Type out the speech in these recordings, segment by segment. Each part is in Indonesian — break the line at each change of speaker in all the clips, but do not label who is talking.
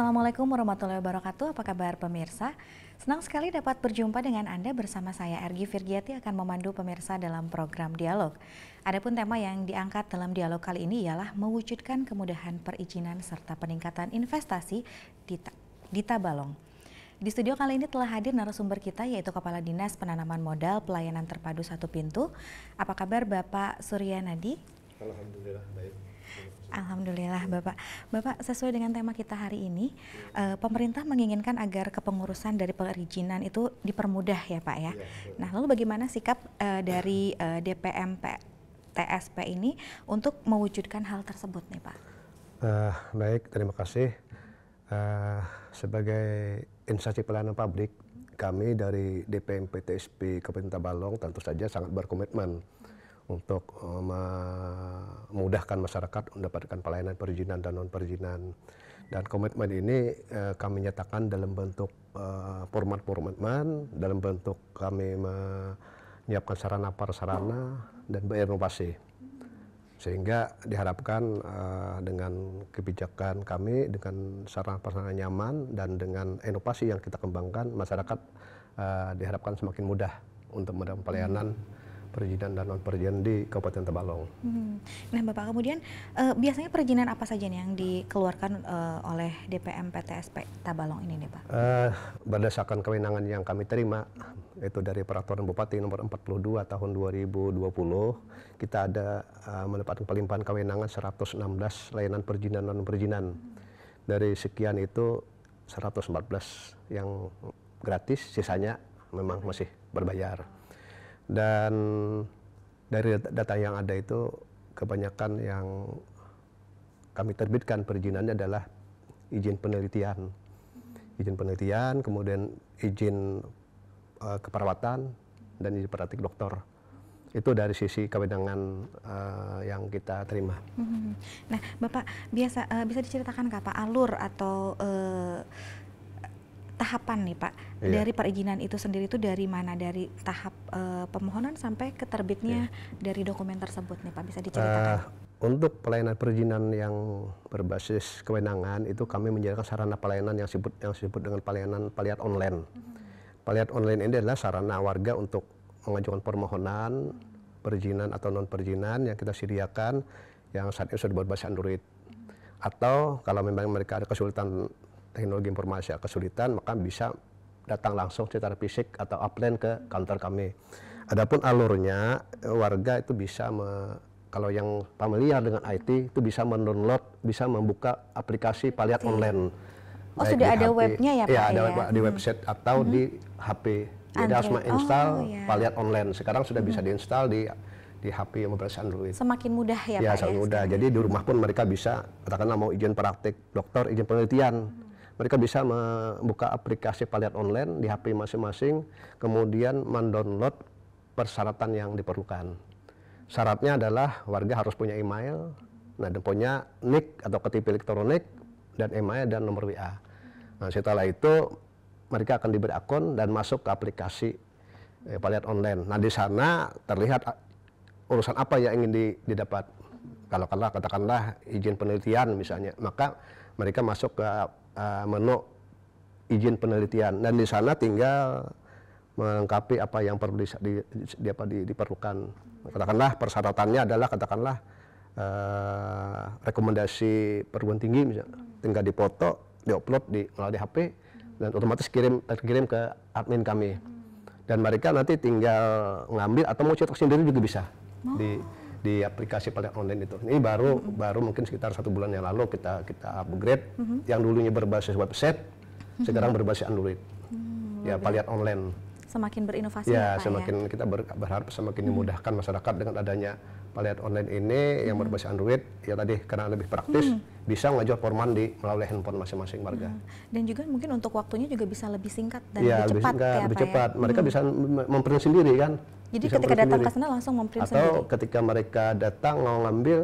Assalamualaikum warahmatullahi wabarakatuh. Apa kabar pemirsa? Senang sekali dapat berjumpa dengan Anda bersama saya Ergi Virgiati akan memandu pemirsa dalam program Dialog. Adapun tema yang diangkat dalam dialog kali ini ialah mewujudkan kemudahan perizinan serta peningkatan investasi di, di Tabalong. Di studio kali ini telah hadir narasumber kita yaitu Kepala Dinas Penanaman Modal Pelayanan Terpadu Satu Pintu. Apa kabar Bapak Surya Nadi? Alhamdulillah baik. Alhamdulillah Bapak. Bapak sesuai dengan tema kita hari ini, uh, pemerintah menginginkan agar kepengurusan dari perizinan itu dipermudah ya Pak ya. ya, Nah lalu bagaimana sikap uh, dari uh, eh, DPMP TSP ini untuk mewujudkan hal tersebut nih Pak?
Uh, baik, terima kasih. Uh, sebagai instansi pelayanan publik, kami dari DPMP TSP Kabupaten Tabalong tentu saja sangat berkomitmen untuk eh, memudahkan masyarakat mendapatkan pelayanan perizinan dan non perizinan. Dan komitmen ini eh, kami nyatakan dalam bentuk eh, format formatman dalam bentuk kami menyiapkan sarana prasarana dan berinovasi. Sehingga diharapkan eh, dengan kebijakan kami, dengan sarana prasarana nyaman dan dengan inovasi yang kita kembangkan, masyarakat eh, diharapkan semakin mudah untuk mendapatkan pelayanan. Hmm perizinan dan non perizinan di Kabupaten Tabalong.
Hmm. Nah, Bapak kemudian uh, biasanya perizinan apa saja nih yang dikeluarkan uh, oleh DPM PTSP Tabalong ini nih, Pak?
Uh, berdasarkan kewenangan yang kami terima itu dari peraturan Bupati nomor 42 tahun 2020, kita ada uh, mendapatkan pelimpahan kewenangan 116 layanan perizinan dan non perizinan. Hmm. Dari sekian itu 114 yang gratis, sisanya memang masih berbayar dan dari data yang ada itu kebanyakan yang kami terbitkan perizinannya adalah izin penelitian izin penelitian kemudian izin uh, keperawatan dan izin praktik dokter itu dari sisi kewenangan uh, yang kita terima.
Hmm. Nah, Bapak biasa uh, bisa diceritakan kak Pak alur atau uh, tahapan nih Pak iya. dari perizinan itu sendiri itu dari mana dari tahap e, pemohonan sampai keterbitnya iya. dari dokumen tersebut nih Pak bisa diceritakan? Uh,
untuk pelayanan perizinan yang berbasis kewenangan itu kami menjadikan sarana pelayanan yang disebut yang disebut dengan pelayanan paliat online. Mm-hmm. Paliat online ini adalah sarana warga untuk mengajukan permohonan perizinan atau non perizinan yang kita sediakan yang saat ini sudah berbasis Android. Mm-hmm. Atau kalau memang mereka ada kesulitan teknologi informasi kesulitan maka bisa datang langsung secara fisik atau upline ke kantor kami. Adapun alurnya warga itu bisa me, kalau yang familiar dengan IT itu bisa mendownload, bisa membuka aplikasi Paliat online.
Oh sudah ada HP. webnya ya iya, Pak? Ya ada ya? Web, di hmm.
website atau hmm. di HP. Jadi harus menginstal oh, iya. Paliat online. Sekarang sudah hmm. bisa diinstal di di HP yang berbasis Android. Semakin
mudah ya, ya Pak? Semakin
ya, mudah. Jadi di rumah pun mereka bisa katakanlah mau izin praktik dokter, izin penelitian. Hmm mereka bisa membuka aplikasi paliat online di HP masing-masing, kemudian mendownload persyaratan yang diperlukan. Syaratnya adalah warga harus punya email, nah dan punya nick atau KTP elektronik dan email dan nomor WA. Nah setelah itu mereka akan diberi akun dan masuk ke aplikasi eh, paliat online. Nah di sana terlihat ah, urusan apa yang ingin didapat. Kalau katakanlah izin penelitian misalnya, maka mereka masuk ke uh, menu izin penelitian dan di sana tinggal melengkapi apa yang perlu di, di, di, apa, di, diperlukan katakanlah persyaratannya adalah katakanlah uh, rekomendasi perguruan tinggi misalnya tinggal dipoto diupload di melalui di HP dan otomatis kirim terkirim ke admin kami dan mereka nanti tinggal ngambil atau mau cetak sendiri juga bisa oh. di di aplikasi paling online itu. Ini baru mm -hmm. baru mungkin sekitar satu bulan yang lalu kita kita upgrade mm -hmm. yang dulunya berbasis website mm
-hmm. sekarang berbasis Android. Mm, ya paling online. Semakin berinovasi ya, ya, ya? semakin ya?
kita ber, berharap semakin mm-hmm. dimudahkan masyarakat dengan adanya Paliat online ini yang hmm. berbasis Android ya tadi karena lebih praktis hmm. bisa ngajar forman di melalui handphone masing-masing warga. Hmm.
Dan juga mungkin untuk waktunya juga bisa lebih singkat dan ya, lebih cepat. Singkat, ya, lebih ya? cepat. Ya? Mereka hmm. bisa
memprint sendiri kan. Jadi bisa ketika datang ke sana
langsung memprint sendiri. Atau
ketika mereka datang mau ngambil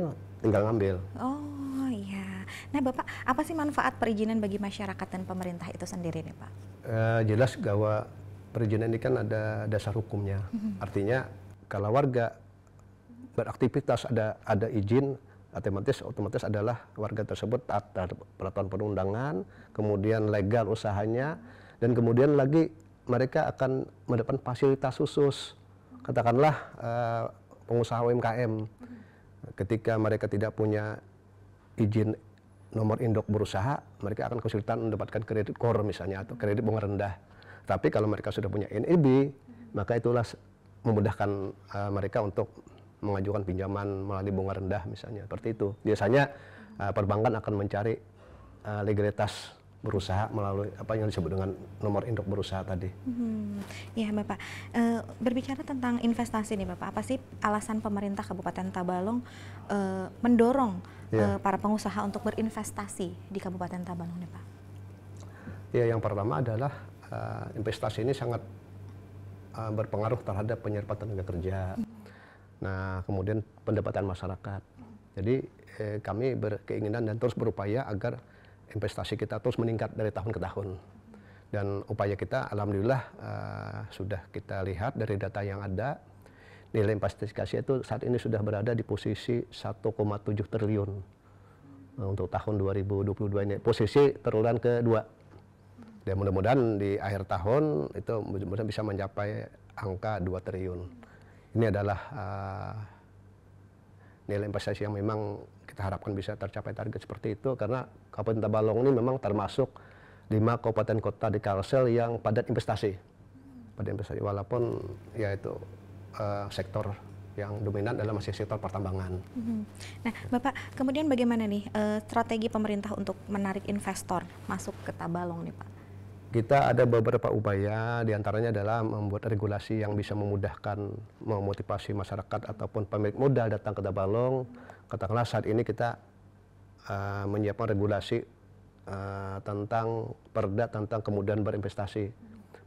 tinggal ngambil.
Oh iya. Nah Bapak, apa sih manfaat perizinan bagi masyarakat dan pemerintah itu sendiri nih Pak?
Eh, jelas bahwa perizinan ini kan ada dasar hukumnya. Hmm. Artinya kalau warga beraktivitas ada ada izin otomatis otomatis adalah warga tersebut taat terhadap peraturan perundangan, kemudian legal usahanya dan kemudian lagi mereka akan mendapat fasilitas khusus. Katakanlah eh, pengusaha UMKM ketika mereka tidak punya izin nomor induk berusaha, mereka akan kesulitan mendapatkan kredit kor misalnya atau kredit bunga rendah. Tapi kalau mereka sudah punya NIB, maka itulah memudahkan uh, mereka untuk mengajukan pinjaman melalui bunga rendah misalnya seperti itu biasanya uh, perbankan akan mencari uh, legalitas berusaha melalui apa yang disebut dengan nomor induk berusaha tadi.
Hmm. Ya Bapak, e, berbicara tentang investasi nih Bapak, apa sih alasan pemerintah Kabupaten Tabalong e, mendorong ya. e, para pengusaha untuk berinvestasi di Kabupaten Tabalong nih Pak?
Ya yang pertama adalah e, investasi ini sangat e, berpengaruh terhadap penyerapan tenaga kerja, hmm. Nah, kemudian pendapatan masyarakat. Jadi eh, kami berkeinginan dan terus berupaya agar investasi kita terus meningkat dari tahun ke tahun. Dan upaya kita, alhamdulillah eh, sudah kita lihat dari data yang ada nilai investasi itu saat ini sudah berada di posisi 1,7 triliun nah, untuk tahun 2022 ini posisi terulang kedua dan mudah-mudahan di akhir tahun itu mudah bisa mencapai angka 2 triliun. Ini adalah uh, nilai investasi yang memang kita harapkan bisa tercapai target seperti itu karena Kabupaten Tabalong ini memang termasuk lima kabupaten kota di Kalsel yang padat investasi. Padat investasi walaupun yaitu uh, eh, sektor yang dominan adalah masih sektor pertambangan.
Hmm. Nah, Bapak, kemudian bagaimana nih eh, strategi pemerintah untuk menarik investor masuk ke Tabalong nih, Pak?
kita ada beberapa upaya, diantaranya adalah membuat regulasi yang bisa memudahkan, memotivasi masyarakat ataupun pemilik modal datang ke Tabalong. Katakanlah saat ini kita uh, menyiapkan regulasi uh, tentang perda tentang kemudahan berinvestasi,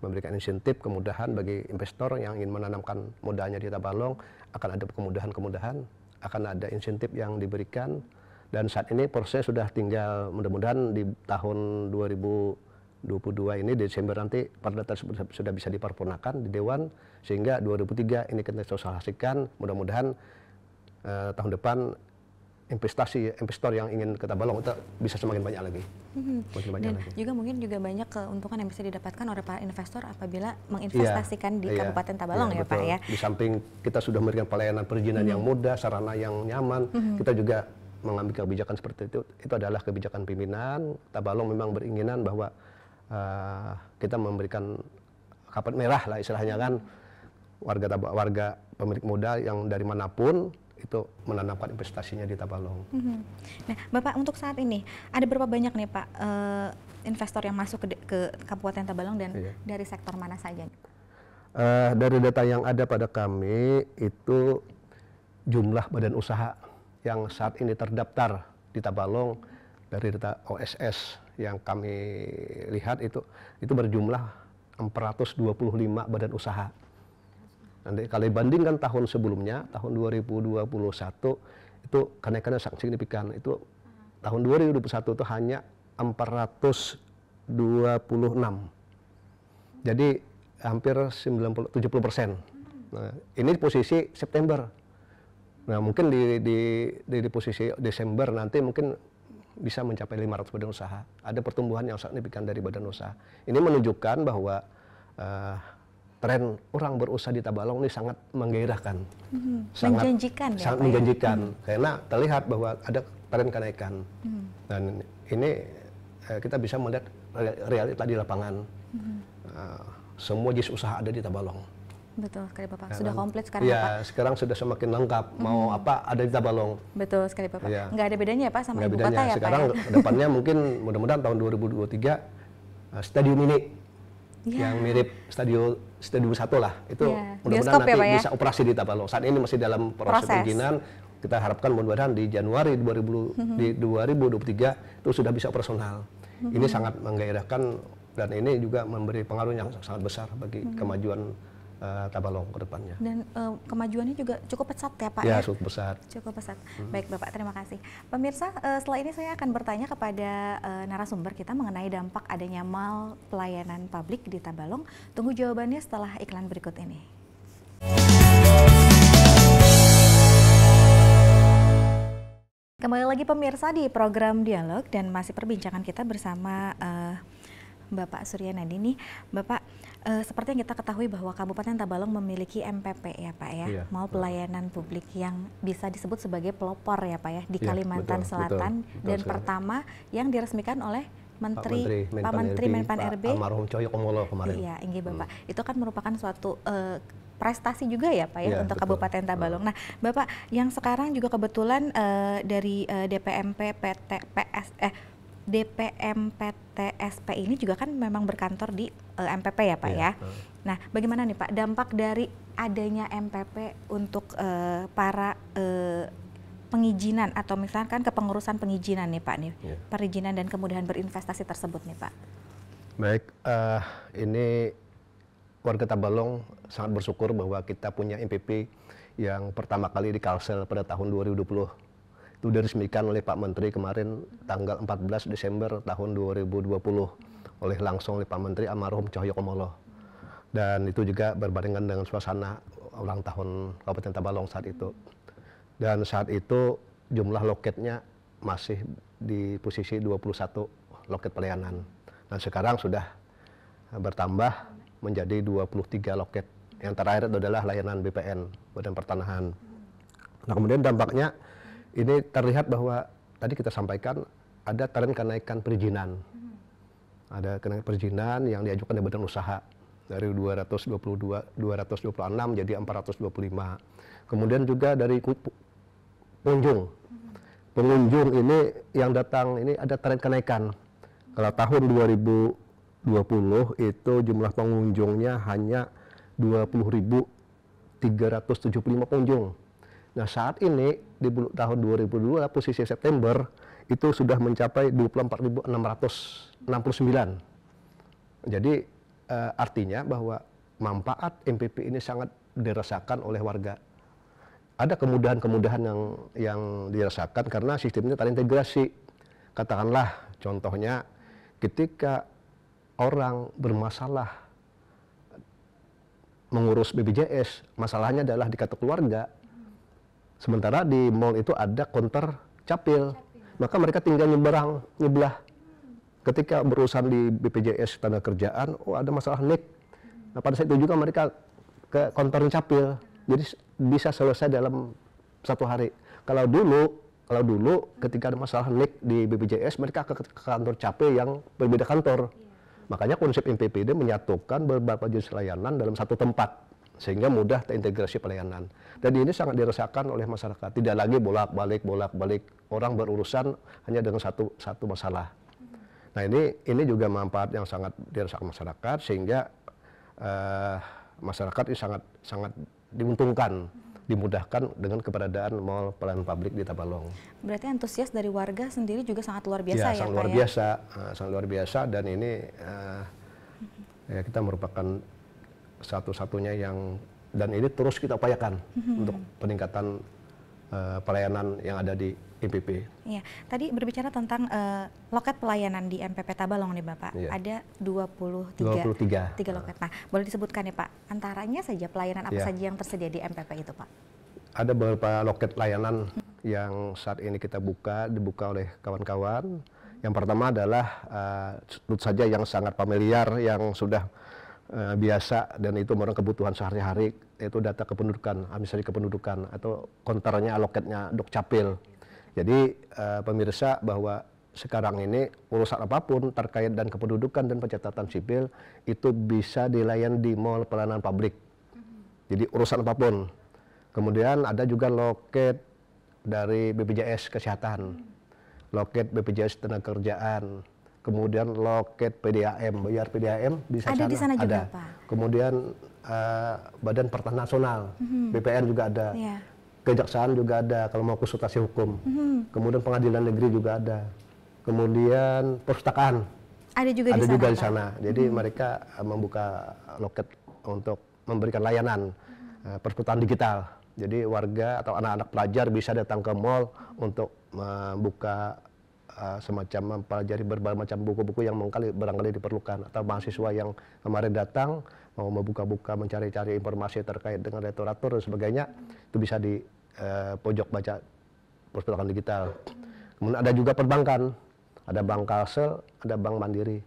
memberikan insentif kemudahan bagi investor yang ingin menanamkan modalnya di Tabalong akan ada kemudahan-kemudahan, akan ada insentif yang diberikan dan saat ini proses sudah tinggal mudah-mudahan di tahun 2000 22 ini Desember nanti perda tersebut sudah bisa diparpurnakan di Dewan sehingga 2003 ini kita sosialisasikan mudah-mudahan eh, tahun depan investasi investor yang ingin kita balong itu bisa semakin banyak lagi. Hmm. banyak lagi. juga
mungkin juga banyak keuntungan yang bisa didapatkan oleh para investor apabila menginvestasikan iya. di iya. Kabupaten Tabalong iya, ya Pak ya. Di
samping kita sudah memberikan pelayanan perizinan hmm. yang mm-hmm. mudah, sarana yang nyaman, hmm. kita juga mengambil kebijakan seperti itu. Itu adalah kebijakan pimpinan. Tabalong memang beringinan bahwa uh, kita memberikan kapet merah lah istilahnya kan warga warga pemilik modal yang dari manapun itu menanamkan investasinya di Tabalong.
Mhm. Nah, Bapak untuk saat ini ada berapa banyak nih Pak uh, investor yang masuk ke, ke Kabupaten Tabalong dan iya. dari sektor mana saja?
Uh, dari data yang ada pada kami itu jumlah badan usaha yang saat ini terdaftar di Tabalong dari data OSS yang kami lihat itu itu berjumlah 425 badan usaha. Nanti kalau bandingkan tahun sebelumnya, tahun 2021 itu kenaikannya sangat signifikan. Itu tahun 2021 itu hanya 426. Jadi hampir 90 70 persen. Nah, ini posisi September. Nah, mungkin di, di, di, di posisi Desember nanti mungkin bisa mencapai 500 badan usaha. Ada pertumbuhan yang signifikan dari badan usaha. Ini menunjukkan bahwa uh, tren orang berusaha di Tabalong ini sangat menggairahkan.
Hmm. Sangat, menjanjikan ya Sangat ya? menjanjikan.
Hmm. Karena terlihat bahwa ada tren kenaikan. Hmm. Dan ini uh, kita bisa melihat realita di lapangan. Hmm. Uh, semua jenis usaha ada di Tabalong
Betul sekali Bapak. Nah, sudah komplit sekarang ya, Bapak.
sekarang sudah semakin lengkap. Mhm. Mau mm -hmm. apa ada di Tabalong.
Betul sekali Bapak. Ya. Nggak ada bedanya ya Pak sama Nggak ibu bedanya. kota ya sekarang Pak. Sekarang ya? depannya
mungkin mudah-mudahan tahun 2023 uh, eh, stadium ini ya. yang mirip stadion stadium satu lah itu iya. ya. mudah-mudahan nanti ya? bisa operasi di Tabalong. Saat ini masih dalam proses, proses. perizinan. Kita harapkan mudah-mudahan di Januari 2000, mm -hmm. di 2023 itu sudah bisa operasional. Mm -hmm. Ini mhm. sangat menggairahkan dan ini juga memberi pengaruh yang sangat besar bagi mm -hmm. kemajuan uh, Tabalong ke depannya.
Dan uh, kemajuannya juga cukup pesat ya Pak? Ya, ya? cukup pesat. Cukup pesat. Hmm. Baik Bapak, terima kasih. Pemirsa, uh, setelah ini saya akan bertanya kepada uh, narasumber kita mengenai dampak adanya mal pelayanan publik di Tabalong. Tunggu jawabannya setelah iklan berikut ini. Kembali lagi pemirsa di program Dialog dan masih perbincangan kita bersama uh, Bapak Surya Nadini. Bapak, Uh, seperti yang kita ketahui bahwa Kabupaten Tabalong memiliki MPP ya Pak ya, iya, mau pelayanan publik yang bisa disebut sebagai pelopor ya Pak ya di iya, Kalimantan betul, Selatan betul, betul, dan betul. pertama yang diresmikan oleh Menteri Pak Menteri, Pak Menpan RB almarhum
Coyok Omolo kemarin. Iya,
inggi Bapak. Hmm. Itu kan merupakan suatu uh, prestasi juga ya Pak ya, ya untuk betul. Kabupaten hmm. Tabalong. Nah, Bapak yang sekarang juga kebetulan uh, dari uh, DPMP PT PS eh DPMPTSP ini juga kan memang berkantor di uh, eh, MPP ya Pak yeah. ya. Nah, bagaimana nih Pak dampak dari adanya MPP untuk uh, para uh, eh, pengizinan atau misalkan kan kepengurusan pengizinan nih Pak nih, yeah. perizinan dan kemudahan berinvestasi tersebut nih Pak.
Baik, uh, ini warga Tabalong sangat bersyukur bahwa kita punya MPP yang pertama kali di Kalsel pada tahun 2020 itu diresmikan oleh Pak Menteri kemarin tanggal 14 Desember tahun 2020 oleh langsung oleh Pak Menteri Amarum Cahyokumolo dan itu juga berbarengan dengan suasana ulang tahun Kabupaten Tabalong saat itu dan saat itu jumlah loketnya masih di posisi 21 loket pelayanan dan sekarang sudah bertambah menjadi 23 loket yang terakhir adalah layanan BPN Badan Pertanahan. Nah kemudian dampaknya ini terlihat bahwa tadi kita sampaikan ada tren kenaikan perizinan. Hmm. Ada kenaikan perizinan yang diajukan dari badan usaha dari 222 226 jadi 425. Kemudian juga dari pengunjung. Hmm. Pengunjung ini yang datang ini ada tren kenaikan. Kalau tahun 2020 itu jumlah pengunjungnya hanya 20.375 pengunjung Nah saat ini di tahun 2002 posisi September itu sudah mencapai 24.669. Jadi e, artinya bahwa manfaat MPP ini sangat dirasakan oleh warga. Ada kemudahan-kemudahan yang yang dirasakan karena sistemnya terintegrasi. Katakanlah contohnya ketika orang bermasalah mengurus BPJS, masalahnya adalah di kartu keluarga, Sementara di mall itu ada konter capil. Maka mereka tinggal nyeberang, nyebelah. Ketika berurusan di BPJS tenaga kerjaan, oh ada masalah nik. Nah, pada saat itu juga mereka ke konter capil. Jadi bisa selesai dalam satu hari. Kalau dulu, kalau dulu ketika ada masalah nik di BPJS, mereka ke, kantor capil yang berbeda kantor. Iya. Makanya konsep MPPD menyatukan beberapa jenis layanan dalam satu tempat sehingga mudah terintegrasi pelayanan. Dan ini sangat dirasakan oleh masyarakat. Tidak lagi bolak-balik, bolak-balik. Orang berurusan hanya dengan satu satu masalah. Nah ini ini juga manfaat yang sangat dirasakan masyarakat sehingga uh, masyarakat ini sangat sangat diuntungkan, dimudahkan dengan keberadaan mall pelayanan publik di Tabalong.
Berarti antusias dari warga sendiri juga sangat luar biasa ya, ya sangat luar ya? biasa,
uh, sangat luar biasa dan ini uh, ya kita merupakan satu-satunya yang dan ini terus kita upayakan hmm. untuk peningkatan uh, pelayanan yang ada di MPP.
Iya, tadi berbicara tentang uh, loket pelayanan di MPP Tabalong nih Bapak. Iya. Ada 23 23 loket. Nah, boleh disebutkan ya Pak, antaranya saja pelayanan apa iya. saja yang tersedia di MPP itu Pak?
Ada beberapa loket layanan hmm. yang saat ini kita buka dibuka oleh kawan-kawan. Yang pertama adalah uh, tentu saja yang sangat familiar yang sudah uh, biasa dan itu merupakan kebutuhan sehari-hari yaitu data kependudukan, administrasi kependudukan atau konternya aloketnya Dukcapil. Jadi uh, pemirsa bahwa sekarang ini urusan apapun terkait dan kependudukan dan pencatatan sipil itu bisa dilayan di mall pelayanan publik. Jadi urusan apapun. Kemudian ada juga loket dari BPJS Kesehatan, loket BPJS Tenaga Kerjaan, kemudian loket PDAM, bayar PDAM bisa ada sana, di sana juga ada. Pak. Kemudian uh, Badan Pertahanan Nasional, hmm BPN juga ada. Yeah. Kejaksaan juga ada kalau mau konsultasi hukum. hmm Kemudian pengadilan negeri juga ada. Kemudian perpustakaan.
Ada juga ada di sana. juga di sana.
Jadi hmm mereka eh, membuka loket untuk memberikan layanan mm-hmm. perpustakaan digital. Jadi warga atau anak-anak pelajar bisa datang ke mall untuk membuka semacam mempelajari berbagai macam buku-buku yang mengkali, barangkali diperlukan atau mahasiswa yang kemarin datang mau membuka-buka mencari-cari informasi terkait dengan literatur dan sebagainya itu bisa di uh, pojok baca perpustakaan digital. Kemudian ada juga perbankan, ada Bank Kalsel, ada Bank Mandiri,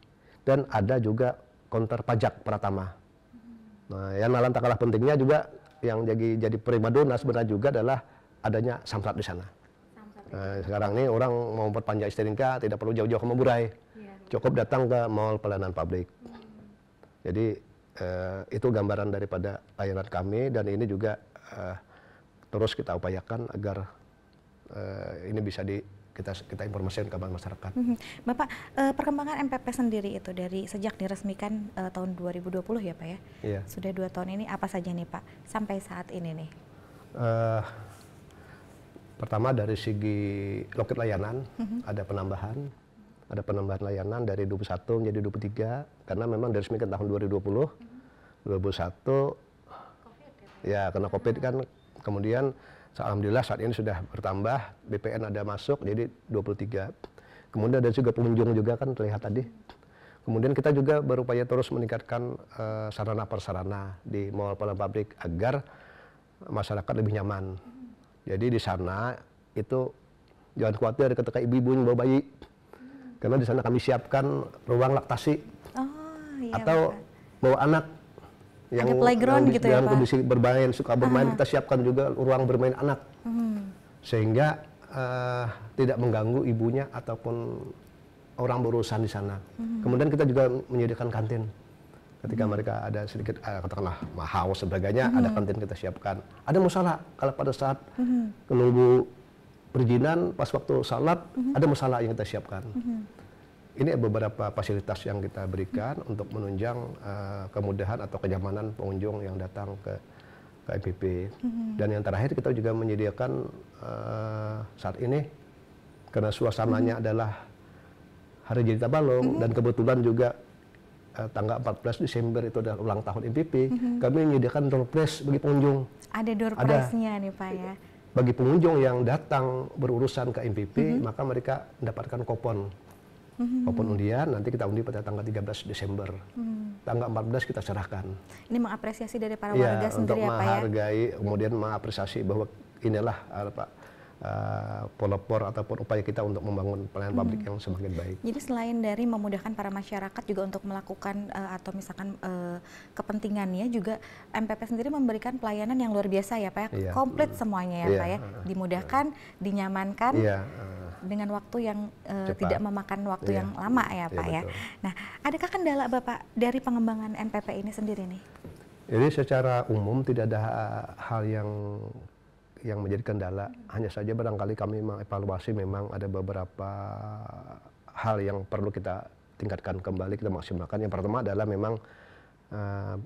dan ada juga konter pajak Pratama. Nah, yang nalan tak kalah pentingnya juga yang jadi jadi primadona sebenarnya juga adalah adanya samsat di sana. Eh, sekarang ini orang mau memperpanjang STNK tidak perlu jauh-jauh ke Maburai. Iya. Cukup datang ke Mall Pelayanan Publik. Hmm. Jadi eh, itu gambaran daripada layanan kami dan ini juga eh, terus kita upayakan agar eh, ini bisa di kita kita informasikan ke masyarakat.
Hmm. Bapak, eh, perkembangan MPP sendiri itu dari sejak diresmikan eh, tahun 2020 ya Pak ya? Iya. Sudah dua tahun ini apa saja nih Pak sampai saat ini nih?
Uh, Pertama dari segi loket layanan mm-hmm. ada penambahan, ada penambahan layanan dari 21 menjadi 23 karena memang dari diresmikan tahun 2020. Mm-hmm. 2021 COVID, ya kena Covid kan kemudian alhamdulillah saat ini sudah bertambah BPN ada masuk jadi 23. Kemudian ada juga pengunjung juga kan terlihat tadi. Kemudian kita juga berupaya terus meningkatkan uh, eh, sarana persarana di Mall Palang Pabrik agar masyarakat lebih nyaman. Jadi di sana itu jangan khawatir ketika ibu-ibu yang bawa bayi. Karena di sana kami siapkan ruang laktasi.
Oh, iya, atau benar.
bawa anak yang Ada playground yang, gitu yang ya, kondisi Pak? bermain, suka bermain, Aha. kita siapkan juga ruang bermain anak. Hmm. Sehingga uh, tidak mengganggu ibunya ataupun orang berurusan di sana. Hmm. Kemudian kita juga menyediakan kantin. Ketika hmm. mereka ada sedikit eh, katakanlah haus sebagainya, ada hmm. kantin kita siapkan. Ada masalah kalau pada saat hmm. menunggu perizinan pas waktu salat ada masalah yang kita siapkan. Ini beberapa fasilitas yang kita berikan untuk menunjang eh, kemudahan atau kenyamanan pengunjung yang datang ke ke hmm Dan yang terakhir kita juga menyediakan eh, saat ini karena suasananya hmm adalah Hari Jadi Tabalong hmm dan kebetulan juga uh, tanggal 14 Desember itu adalah ulang tahun MPP, mm -hmm. kami menyediakan door prize bagi pengunjung.
Ada door prize-nya nih Pak ya.
Bagi pengunjung yang datang berurusan ke MPP, mm -hmm. maka mereka mendapatkan kupon. Mm-hmm. Kupon undian nanti kita undi pada tanggal 13 Desember. Mm -hmm. Tanggal 14 kita serahkan.
Ini mengapresiasi dari para iya, warga ya, sendiri untuk ya Pak ya.
menghargai, kemudian mengapresiasi bahwa inilah eh, apa Eh, pelopor ataupun upaya kita untuk membangun pelayanan hmm. publik yang semakin baik.
Jadi selain dari memudahkan para masyarakat juga untuk melakukan uh, atau misalkan uh, eh, kepentingannya juga MPP sendiri memberikan pelayanan yang luar biasa ya Pak ya, yeah. komplit semuanya ya yeah. Pak ya, dimudahkan, dinyamankan. Yeah. Iya, dengan waktu yang uh, tidak memakan waktu yeah. yang lama ya iya, Pak yeah, ya. Nah, adakah kendala Bapak dari pengembangan MPP ini sendiri nih?
Jadi secara umum tidak ada hal yang yang menjadi kendala. Hanya saja barangkali kami mengevaluasi memang ada beberapa hal yang perlu kita tingkatkan kembali, kita maksimalkan. Yang pertama adalah memang uh,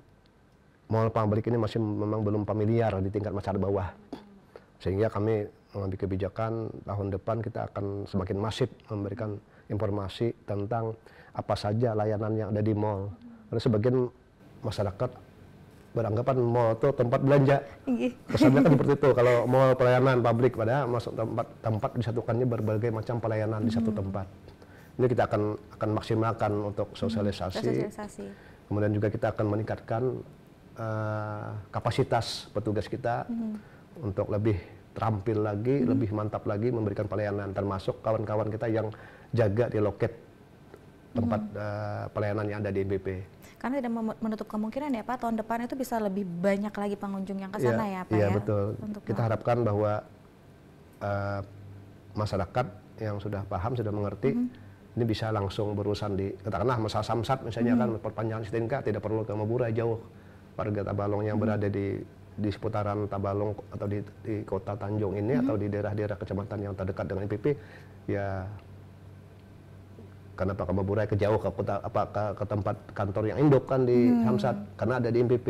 mall publik ini masih memang belum familiar di tingkat masyarakat bawah. Sehingga kami mengambil kebijakan tahun depan kita akan semakin masif memberikan informasi tentang apa saja layanan yang ada di mall. Karena sebagian masyarakat beranggapan mall itu tempat belanja. Iya. Kesannya kan seperti itu. Kalau mall pelayanan publik pada masuk tempat tempat disatukannya berbagai macam pelayanan di satu hmm. tempat. Ini kita akan akan maksimalkan untuk hmm. sosialisasi. sosialisasi. Kemudian juga kita akan meningkatkan uh, kapasitas petugas kita
hmm.
untuk lebih terampil lagi, hmm. lebih mantap lagi memberikan pelayanan termasuk kawan-kawan kita yang jaga di loket tempat hmm. uh, pelayanan yang ada di MBP
karena tidak menutup kemungkinan ya Pak tahun depan itu bisa lebih banyak lagi pengunjung yang ke iya, sana ya, ya Pak iya, ya. betul. Untuk kita
harapkan bahwa uh, masyarakat yang sudah paham sudah mengerti mm -hmm ini bisa langsung berurusan di katakanlah masalah samsat misalnya hmm. kan perpanjangan STNK tidak perlu ke Mabura jauh warga Tabalong yang hmm. berada di di seputaran Tabalong atau di, di kota Tanjung ini hmm. atau di daerah-daerah kecamatan yang terdekat dengan IPP ya karena Pak burai ke jauh ke, apa, ke, ke tempat kantor yang induk kan di hmm. Hamsat karena ada di MPP.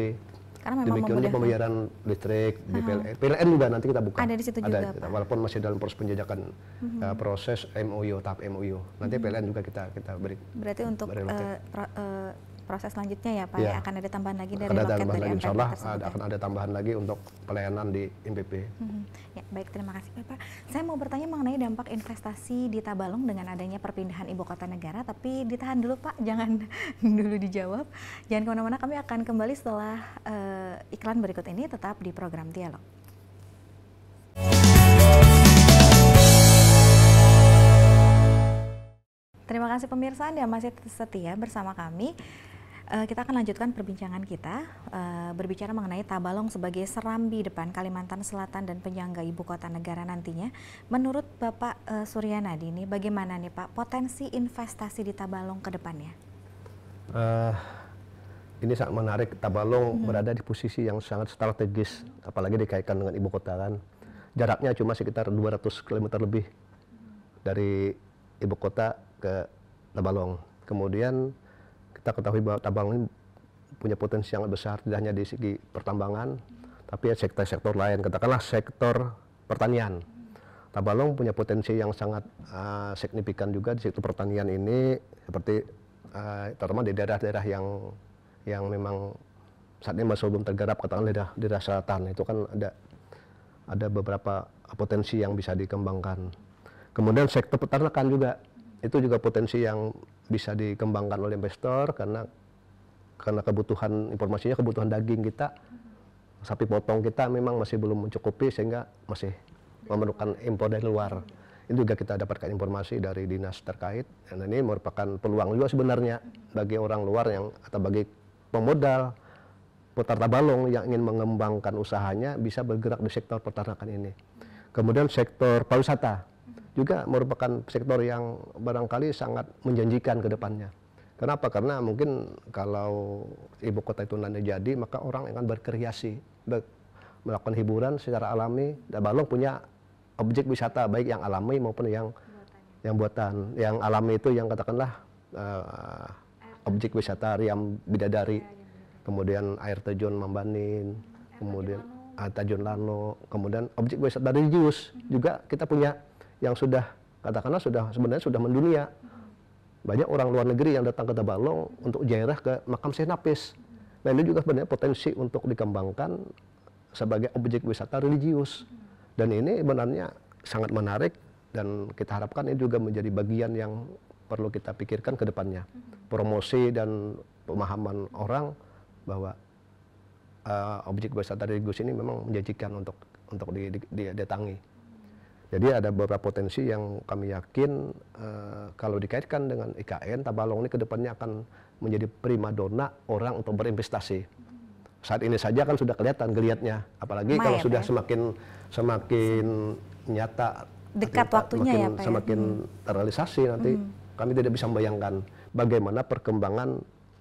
Karena memang Demikian juga
pembayaran listrik di PLN. PLN juga nanti kita buka. Ada di situ ada, juga. walaupun masih dalam proses penjajakan -huh. Mhm. Eh, uh, proses MOU tahap MOU. Nanti -huh. Mhm. PLN juga kita kita beri.
Berarti untuk beri uh, uh, proses selanjutnya ya Pak ya. Iya. akan ada tambahan lagi dari akan ada tambahan dari lagi, Insya Allah ada, ya. akan
ada tambahan lagi untuk pelayanan di MPP.
Hmm. Ya, baik terima kasih Pak. Saya mau bertanya mengenai dampak investasi di Tabalong dengan adanya perpindahan ibu kota negara tapi ditahan dulu Pak jangan dulu dijawab. Jangan kemana-mana kami akan kembali setelah uh, iklan berikut ini tetap di program Dialog. Terima kasih pemirsa Anda masih setia bersama kami. Eh, kita akan lanjutkan perbincangan kita uh, berbicara mengenai Tabalong sebagai serambi depan Kalimantan Selatan dan penyangga ibu kota negara nantinya. Menurut Bapak uh, eh, Suryanadi ini bagaimana nih Pak potensi investasi di Tabalong ke depannya?
Uh, ini sangat menarik. Tabalong hmm. berada di posisi yang sangat strategis, apalagi dikaitkan dengan ibu kota kan. Jaraknya cuma sekitar 200 km lebih dari ibu kota ke Tabalong. Kemudian kita ketahui bahwa Tabang ini punya potensi yang besar tidak hanya di segi pertambangan, tapi ya sektor-sektor lain. Katakanlah sektor pertanian. Hmm. Tabalong punya potensi yang sangat uh, signifikan juga di sektor pertanian ini, seperti uh, terutama di daerah-daerah yang yang memang saat ini masih belum tergarap, katakanlah daerah daerah selatan itu kan ada ada beberapa potensi yang bisa dikembangkan. Kemudian sektor peternakan juga itu juga potensi yang bisa dikembangkan oleh investor karena karena kebutuhan informasinya kebutuhan daging kita sapi potong kita memang masih belum mencukupi sehingga masih memerlukan impor dari luar itu juga kita dapatkan informasi dari dinas terkait dan ini merupakan peluang juga sebenarnya bagi orang luar yang atau bagi pemodal peternak balong yang ingin mengembangkan usahanya bisa bergerak di sektor peternakan ini kemudian sektor pariwisata juga merupakan sektor yang barangkali sangat menjanjikan ke depannya. Kenapa? Karena mungkin kalau ibu kota itu nanti jadi, maka orang akan berkreasi, ber melakukan hiburan secara alami. Dan Balong punya objek wisata baik yang alami maupun yang buatan. yang buatan. Yang alami itu yang katakanlah uh, objek wisata iya, Riam Bidadari, kemudian air terjun Mambanin, kemudian air eh, terjun Lano, kemudian objek wisata dari Jius mhm. juga kita punya yang sudah katakanlah sudah sebenarnya sudah mendunia. Banyak orang luar negeri yang datang ke Tabalong untuk jairah ke makam Syekh Napis. Nah ini juga sebenarnya potensi untuk dikembangkan sebagai objek wisata religius. Dan ini sebenarnya sangat menarik dan kita harapkan ini juga menjadi bagian yang perlu kita pikirkan ke depannya. Promosi dan pemahaman orang bahwa uh, objek wisata religius ini memang menjanjikan untuk untuk didatangi. Di, di, jadi ada beberapa potensi yang kami yakin uh, kalau dikaitkan dengan IKN, Tabalong ini kedepannya akan menjadi primadona orang untuk berinvestasi. Saat ini saja kan sudah kelihatan geliatnya, apalagi Maya, kalau sudah ya. semakin semakin nyata
dekat waktunya ya, semakin, ya Pak. Semakin
hmm. terrealisasi nanti hmm. kami tidak bisa membayangkan bagaimana perkembangan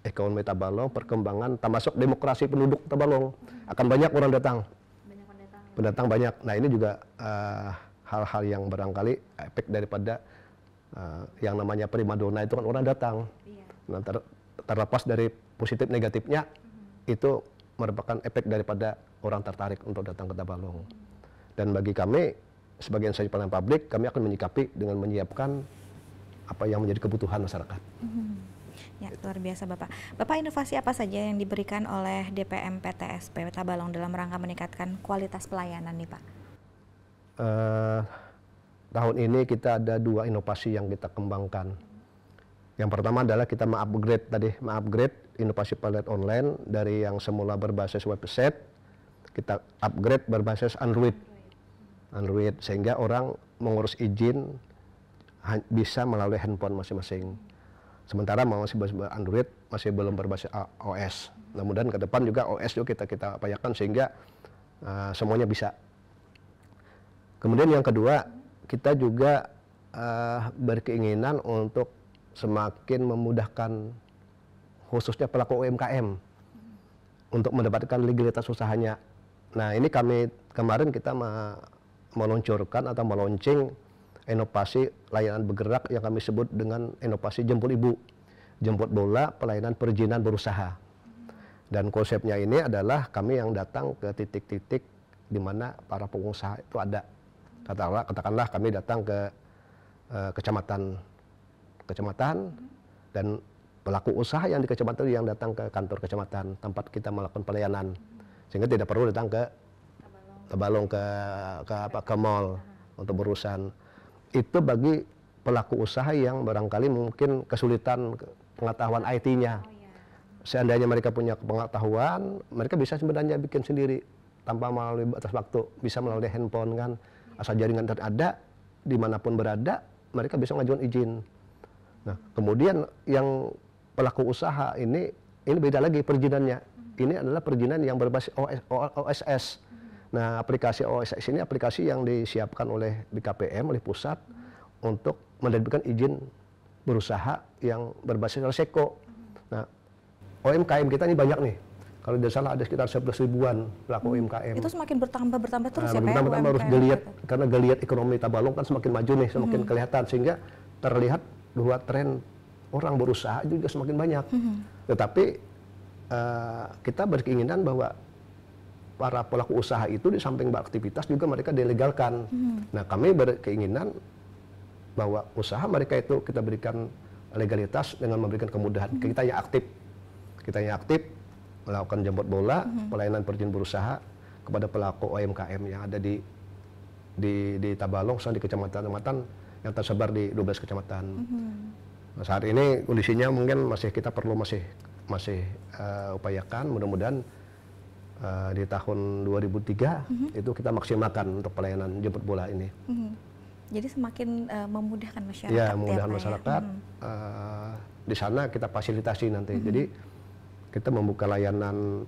ekonomi Tabalong, perkembangan termasuk demokrasi penduduk Tabalong. Akan banyak orang datang. Banyak orang ya. Pendatang banyak. Nah, ini juga uh, hal-hal yang barangkali efek daripada uh, yang namanya primadona itu kan orang datang. Iya. Nah, ter, terlepas dari positif negatifnya mm -hmm. itu merupakan efek daripada orang tertarik untuk datang ke Tabalong. Mm -hmm. Dan bagi kami sebagai insan pelayanan publik, kami akan menyikapi dengan menyiapkan apa yang menjadi kebutuhan masyarakat.
-hmm. Ya, luar biasa Bapak. Bapak inovasi apa saja yang diberikan oleh DPM PTSP Tabalong dalam rangka meningkatkan kualitas pelayanan nih Pak?
eh, tahun ini kita ada dua inovasi yang kita kembangkan. Yang pertama adalah kita mengupgrade tadi, mengupgrade inovasi pilot online dari yang semula berbasis website, kita upgrade berbasis Android. Android sehingga orang mengurus izin bisa melalui handphone masing-masing. Sementara masih berbasis Android masih belum berbasis OS. Mudah-mudahan ke depan juga OS juga kita kita upayakan sehingga uh, semuanya bisa Kemudian yang kedua, kita juga uh, berkeinginan untuk semakin memudahkan khususnya pelaku UMKM untuk mendapatkan legalitas usahanya. Nah, ini kami kemarin kita meluncurkan atau meluncing inovasi layanan bergerak yang kami sebut dengan inovasi jemput ibu. Jemput bola pelayanan perizinan berusaha. Dan konsepnya ini adalah kami yang datang ke titik-titik di mana para pengusaha itu ada katakanlah katakanlah kami datang ke uh, kecamatan kecamatan dan pelaku usaha yang di kecamatan yang datang ke kantor kecamatan tempat kita melakukan pelayanan sehingga tidak perlu datang ke Tabalong ke ke apa ke mall untuk berurusan itu bagi pelaku usaha yang barangkali mungkin kesulitan pengetahuan IT-nya. Oh, iya. Seandainya mereka punya pengetahuan, mereka bisa sebenarnya bikin sendiri tanpa melalui batas waktu, bisa melalui handphone kan. Asal jaringan terada, dimanapun berada, mereka bisa mengajukan izin. Nah, kemudian yang pelaku usaha ini, ini beda lagi perizinannya. Ini adalah perizinan yang berbasis OSS. Nah, aplikasi OSS ini aplikasi yang disiapkan oleh BKPM, oleh pusat, untuk menerbitkan izin berusaha yang berbasis resiko. Nah, OMKM kita ini banyak nih, kalau tidak salah ada sekitar 11 ribuan pelaku UMKM. Itu
semakin bertambah bertambah terus nah, ya bertambah, bertambah harus geliat
gitu. karena geliat ekonomi Tabalong kan semakin maju nih, semakin hmm. kelihatan sehingga terlihat bahwa tren orang berusaha juga semakin banyak. Hmm. Tetapi uh, kita berkeinginan bahwa para pelaku usaha itu di samping beraktivitas juga mereka dilegalkan. Hmm. Nah, kami berkeinginan bahwa usaha mereka itu kita berikan legalitas dengan memberikan kemudahan. Hmm. Kita yang aktif, kita yang aktif melakukan jemput bola, hmm. pelayanan perjalanan berusaha kepada pelaku UMKM yang ada di di, di Tabalong, di kecamatan-kecamatan yang tersebar di 12 kecamatan.
Hmm.
Saat ini kondisinya mungkin masih kita perlu masih masih uh, upayakan, mudah-mudahan uh, di tahun 2003 mm-hmm. itu kita maksimalkan untuk pelayanan jemput bola ini.
hmm Jadi semakin uh, memudahkan masyarakat. Ya, ya memudahkan ya? masyarakat. Ya? hmm
Uh, di sana kita fasilitasi nanti. hmm Jadi kita membuka layanan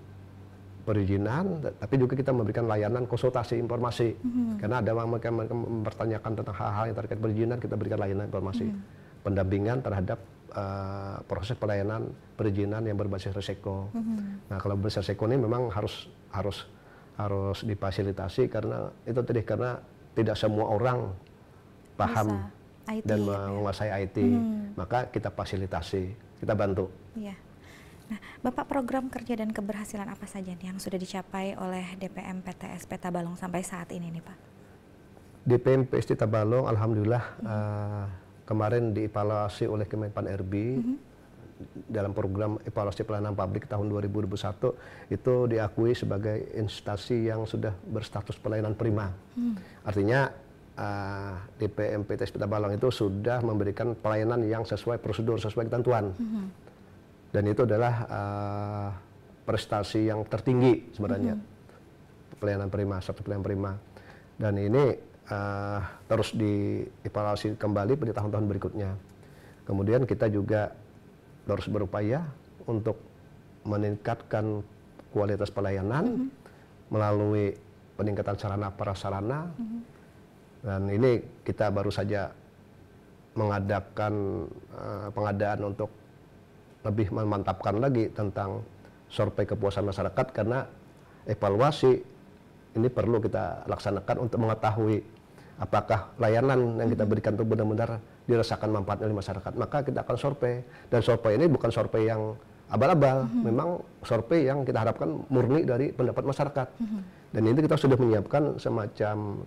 perizinan, tapi juga kita memberikan layanan konsultasi informasi. Mm-hmm. Karena ada mereka mempertanyakan tentang hal-hal yang terkait perizinan, kita berikan layanan informasi, mm-hmm. pendampingan terhadap uh, proses pelayanan perizinan yang berbasis resiko. Mm-hmm. Nah, kalau berbasis resiko ini memang harus harus harus difasilitasi karena itu tadi karena tidak semua orang paham dan ya, ya? menguasai IT. Mm-hmm. Maka kita fasilitasi, kita bantu.
Yeah. Nah, Bapak program kerja dan keberhasilan apa saja nih yang sudah dicapai oleh DPM PTS Peta Balong sampai saat ini nih Pak?
DPM PST Tabalong, Alhamdulillah mm -hmm. uh, kemarin dievaluasi oleh Kemenpan RB mm -hmm. dalam program evaluasi pelayanan publik tahun 2021 itu diakui sebagai instansi yang sudah berstatus pelayanan prima. Mm. Artinya uh, eh, DPM PTS Peta Balong itu sudah memberikan pelayanan yang sesuai prosedur, sesuai ketentuan. Mm -hmm dan itu adalah uh, prestasi yang tertinggi sebenarnya mm -hmm. pelayanan prima satu pelayanan prima dan ini uh, terus dievaluasi kembali pada tahun-tahun berikutnya kemudian kita juga terus berupaya untuk meningkatkan kualitas pelayanan mm -hmm. melalui peningkatan sarana prasarana mm -hmm. dan ini kita baru saja mengadakan uh, pengadaan untuk lebih memantapkan lagi tentang survei kepuasan masyarakat karena evaluasi ini perlu kita laksanakan untuk mengetahui apakah layanan yang kita berikan itu benar-benar dirasakan manfaatnya oleh masyarakat. Maka kita akan survei dan survei ini bukan survei yang abal-abal, mm -hmm. memang survei yang kita harapkan murni dari pendapat masyarakat. Mm -hmm. Dan ini kita sudah menyiapkan semacam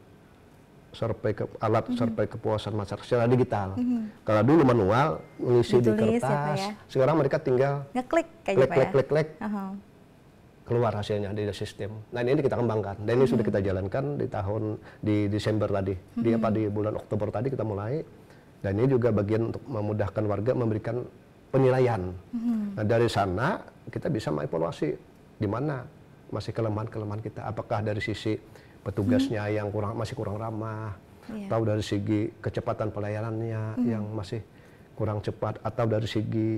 survei ke alat mm -hmm. survei kepuasan masyarakat secara digital. Mm -hmm. Kalau dulu manual ngisi Ditulis, di ya, kertas, ya, ya? sekarang mereka tinggal
ngeklik gitu, ya? klik klik, klik klik klik uh -huh.
keluar hasilnya di sistem. Nah ini kita kembangkan dan ini mm -hmm. sudah mhm. kita jalankan di tahun di Desember tadi, mm -hmm. di mhm. apa di bulan Oktober tadi kita mulai dan ini juga bagian untuk memudahkan warga memberikan penilaian. Mm -hmm. Nah dari sana kita bisa mengevaluasi di mana masih kelemahan-kelemahan kita. Apakah dari sisi petugasnya hmm. yang kurang masih kurang ramah, yeah. atau dari segi kecepatan pelayanannya hmm. yang masih kurang cepat, atau dari segi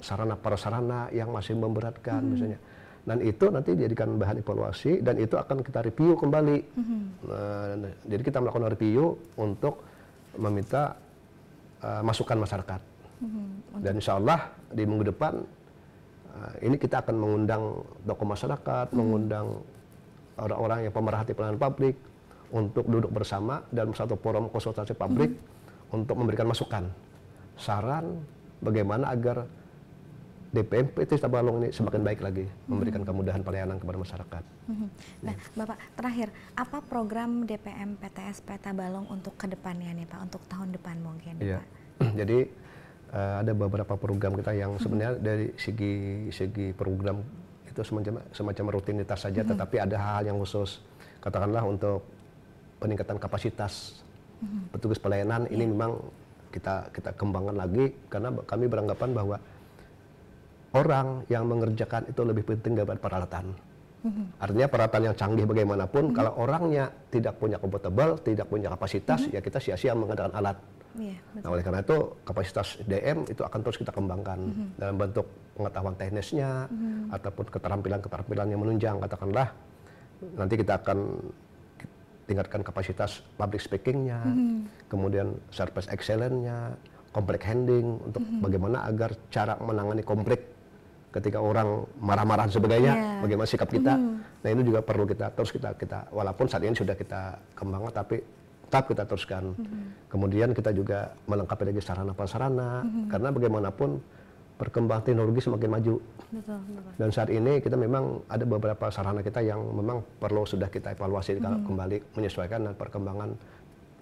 sarana prasarana yang masih memberatkan hmm. misalnya. Dan itu nanti dijadikan bahan evaluasi dan itu akan kita review kembali. Hmm. Nah, jadi kita melakukan review untuk meminta uh, masukan masyarakat. Hmm. Dan insya Allah di minggu depan uh, ini kita akan mengundang tokoh masyarakat, hmm. mengundang orang-orang yang pemerhati pelayanan publik untuk duduk bersama dalam satu forum konsultasi publik hmm. untuk memberikan masukan, saran bagaimana agar DPM PT Tabalong ini semakin baik lagi hmm. memberikan kemudahan pelayanan kepada masyarakat.
Hmm. Nah, ya. Bapak terakhir apa program DPM PTS Peta Balong untuk kedepannya nih Pak, untuk tahun depan mungkin? Iya.
Jadi eh, ada beberapa program kita yang hmm. sebenarnya dari segi segi program itu semacam semacam rutinitas saja, mm-hmm. tetapi ada hal-hal yang khusus. Katakanlah untuk peningkatan kapasitas mm-hmm. petugas pelayanan yeah. ini iya. memang kita kita kembangkan lagi karena kami beranggapan bahwa orang yang mengerjakan itu lebih penting daripada peralatan. Mm-hmm. Artinya peralatan yang canggih bagaimanapun, mm-hmm. kalau orangnya tidak punya kompatibel, tidak punya kapasitas, mm-hmm. ya kita sia-sia mengadakan alat. Yeah, Nah, oleh karena itu kapasitas DM itu akan terus kita kembangkan mm -hmm. dalam bentuk pengetahuan teknisnya mm -hmm. ataupun keterampilan-keterampilan yang menunjang. Katakanlah nanti kita akan tingkatkan kapasitas public speakingnya, mm -hmm. kemudian service excellence-nya, handling untuk mm -hmm. bagaimana agar cara menangani komplek ketika orang marah-marah sebagainya, yeah. bagaimana sikap kita. Mm -hmm. Nah, ini juga perlu kita terus kita kita walaupun saat ini sudah kita kembangkan tapi tetap kita teruskan. hmm Kemudian kita juga melengkapi lagi sarana prasarana mm-hmm. karena bagaimanapun perkembangan teknologi semakin maju.
Betul, betul. Dan
saat ini kita memang ada beberapa sarana kita yang memang perlu sudah kita evaluasi hmm kembali menyesuaikan dengan perkembangan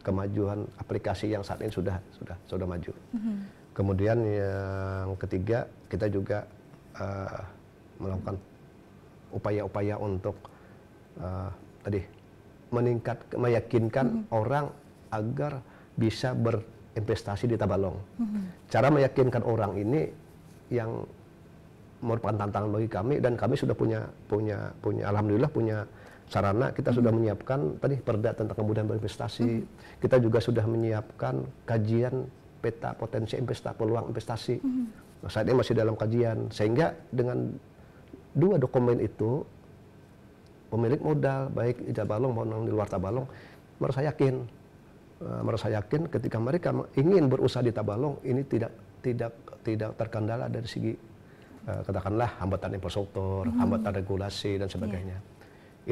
kemajuan aplikasi yang saat ini sudah sudah sudah maju. hmm Kemudian yang ketiga kita juga uh, melakukan upaya-upaya untuk uh, tadi meningkat meyakinkan mm-hmm. orang agar bisa berinvestasi di Tabalong. Mm-hmm. Cara meyakinkan orang ini yang merupakan tantangan bagi kami dan kami sudah punya punya punya alhamdulillah punya sarana kita mm-hmm. sudah menyiapkan tadi perda tentang kemudahan berinvestasi mm-hmm. kita juga sudah menyiapkan kajian peta potensi investasi peluang investasi mm-hmm. nah, saat ini masih dalam kajian sehingga dengan dua dokumen itu pemilik modal baik di Tabalong maupun di luar Tabalong merasa yakin eh, merasa yakin ketika mereka ingin berusaha di Tabalong ini tidak tidak tidak terkendala dari segi eh, katakanlah hambatan infrastruktur, -hmm. hambatan regulasi dan sebagainya. Yeah.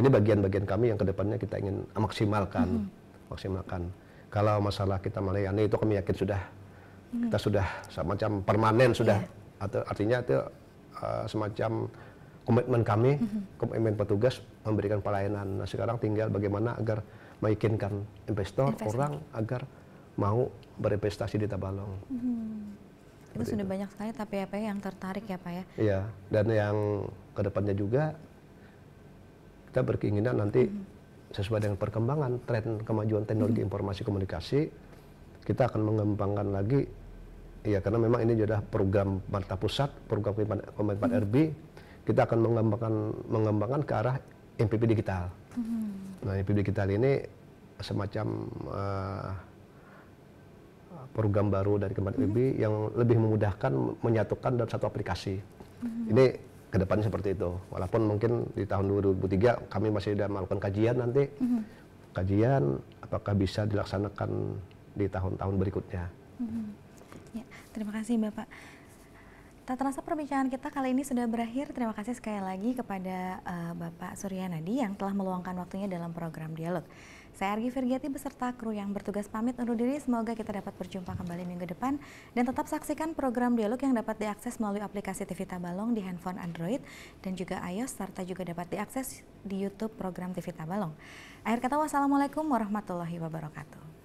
Ini bagian-bagian kami yang kedepannya kita ingin maksimalkan, -hmm. maksimalkan. Kalau masalah kita melayani itu kami yakin sudah hmm. kita sudah semacam permanen sudah yeah. atau artinya itu uh, semacam komitmen kami, mhm. komitmen petugas memberikan pelayanan. Nah, sekarang tinggal bagaimana agar meyakinkan investor, investor. orang agar mau berinvestasi di Tabalong.
Hmm. Itu sudah itu. banyak sekali tapi apa ya, ya, yang tertarik ya Pak ya?
Iya, dan yang kedepannya juga kita berkeinginan nanti hmm. sesuai dengan perkembangan tren kemajuan teknologi hmm. informasi komunikasi, kita akan mengembangkan lagi. Ya, karena memang ini sudah program Marta pusat, program pemerintah hmm. RB kita akan mengembangkan mengembangkan ke arah MPP digital.
Hmm.
Nah, MPP digital ini semacam uh, program baru dari Kementerian hmm. MPP yang lebih memudahkan menyatukan dalam satu aplikasi. Hmm. Ini kedepannya seperti itu. Walaupun mungkin di tahun 2003 kami masih sudah melakukan kajian nanti. hmm Kajian apakah bisa dilaksanakan di tahun-tahun berikutnya.
hmm Ya, terima kasih Bapak. Tak terasa perbincangan kita kali ini sudah berakhir. Terima kasih sekali lagi kepada uh, Bapak Surya Nadi yang telah meluangkan waktunya dalam program Dialog. Saya Argi Virgiati beserta kru yang bertugas pamit undur diri. Semoga kita dapat berjumpa kembali minggu depan dan tetap saksikan program Dialog yang dapat diakses melalui aplikasi TV Tabalong di handphone Android dan juga iOS serta juga dapat diakses di YouTube program TV Tabalong. Akhir kata wassalamualaikum warahmatullahi wabarakatuh.